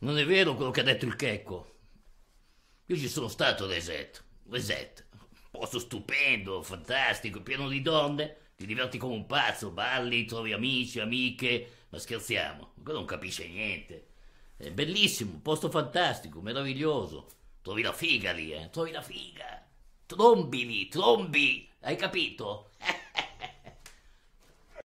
Non è vero quello che ha detto il Checco. Io ci sono stato ad Reset. Eset, posto stupendo, fantastico, pieno di donne. Ti diverti come un pazzo, balli, trovi amici, amiche. Ma scherziamo, ancora non capisce niente. È bellissimo, posto fantastico, meraviglioso. Trovi la figa lì, eh? Trovi la figa. Trombi lì, trombi. Hai capito?